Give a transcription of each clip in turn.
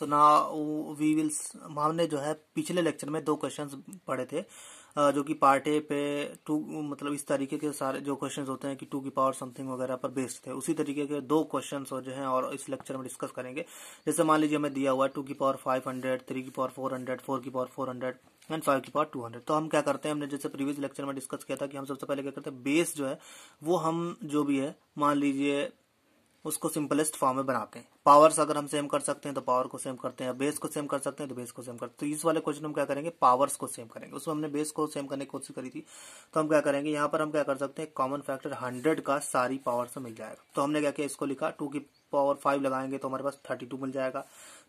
सो ना we will हमने जो है पिछले लेक्चर में दो क्वेश्चंस पढ़े थे जो कि पार्ट ए पे टू मतलब इस तरीके के सारे जो क्वेश्चंस होते हैं कि टू की पावर समथिंग वगैरह पर बेस्ड थे उसी तरीके के दो क्वेश्चंस जो हैं और इस लेक्चर में डिस्कस करेंगे जैसे मान लीजिए हमें दिया हुआ है टू की पावर फाइव हंड्रेड थ्री की पावर फोर हंड्रेड फोर की power four hundred and five की पावर टू हंड्रेड तो हम क्या करते हैं हमने जैसे प्रीवियस लेक्चर में डिस्कस किया था कि हम सबसे पहले क्या करते हैं बेस जो है वो हम जो भी है मान लीजिए उसको सिंपलेस्ट फॉर्म में बनाते हैं पावर्स अगर हम सेम कर सकते हैं तो पावर को सेम करते हैं बेस को सेम कर सकते हैं तो बेस को सेम करते हैं तो इस वाले क्वेश्चन हम क्या करेंगे पावर्स को सेम करेंगे उसमें हमने बेस को सेम करने की कोशिश करी थी तो हम क्या करेंगे यहाँ पर हम क्या कर सकते हैं कॉमन फैक्टर हंड्रेड का सारी पावर से मिल जाएगा तो हमने क्या किया इसको लिखा टू की पावर फाइव लगाएंगे तो हमारे पास थर्टी टू मिल जाएगा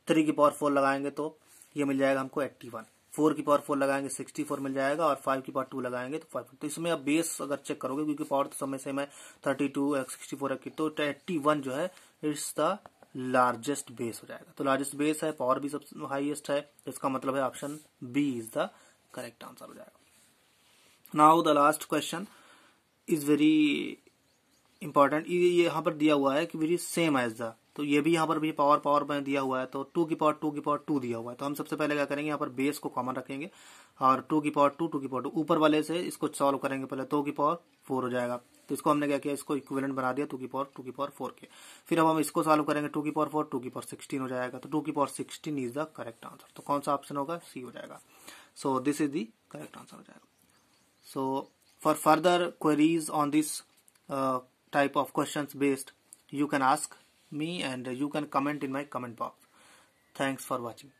थ्री की पावर फोर लगाएंगे तो ये मिल जाएगा हमको एट्टी वन फोर की पावर फोर लगाएंगे सिक्सटी फोर मिल जाएगा और फाइव की पावर टू लगाएंगे तो फाइव तो इसमें आप बेस अगर चेक करोगे क्योंकि पावर तो समय सेम है थर्टी टू सिक्सटी फोर की तो एट्टी वन जो है इट्स द लार्जेस्ट बेस हो जाएगा तो लार्जेस्ट बेस है पावर भी सबसे हाइएस्ट है इसका मतलब है option B is the correct answer हो जाएगा now the last question is very important ये यहां पर दिया हुआ है कि वेरी सेम एज द तो ये भी यहाँ पर भी पावर पावर में दिया हुआ है तो टू की पावर टू की पावर टू दिया हुआ है तो हम सबसे पहले क्या करेंगे यहाँ पर बेस को कॉमन रखेंगे और टू की पावर टू टू की पावर टू ऊपर वाले से इसको सॉल्व करेंगे पहले तो की पावर फोर हो जाएगा तो इसको हमने क्या किया इसको इक्विवेलेंट बना दिया टू की पावर टू की पावर फोर के फिर अब हम इसको सॉल्व करेंगे टू की पावर फोर टू की पावर सिक्सटीन हो जाएगा तो टू की power sixteen is the correct answer तो कौन सा ऑप्शन होगा सी हो जाएगा so this is the correct answer हो जाएगा so for further queries on this type of question based you can ask me and you can comment in my comment box. Thanks for watching.